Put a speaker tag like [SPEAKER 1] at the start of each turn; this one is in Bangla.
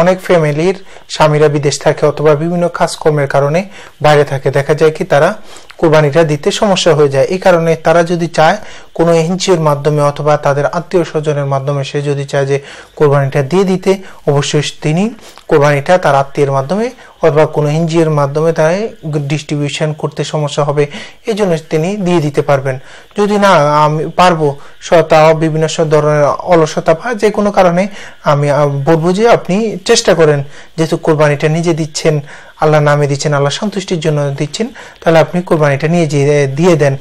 [SPEAKER 1] অনেক ফ্যামিলির স্বামীরা বিদেশ থাকে অথবা বিভিন্ন কাজকর্মের কারণে বাইরে থাকে দেখা যায় কি তারা কোরবানিটা দিতে সমস্যা হয়ে যায় এই কারণে তারা যদি চায় কোনো এনজিওর মাধ্যমে অথবা তাদের আত্মীয় স্বজনের মাধ্যমে সে যদি চায় যে কোরবানিটা দিয়ে দিতে অবশ্যই তিনি কোরবানিটা তার আত্মীয়ের মাধ্যমে অথবা কোনো এনজিওর মাধ্যমে তার ডিস্ট্রিবিউশন করতে সমস্যা হবে এই জন্য তিনি দিয়ে দিতে পারবেন যদি না আমি পারবো সতা বিভিন্ন ধরনের অলসতা বা যে কোনো কারণে আমি বলবো যে আপনি চেষ্টা করেন যেহেতু কোরবানিটা নিজে দিচ্ছেন আল্লাহ নামে দিচ্ছেন আল্লাহ সন্তুষ্টির জন্য দিচ্ছেন তাহলে আপনি কোরবানিটা নিয়ে দিয়ে দেন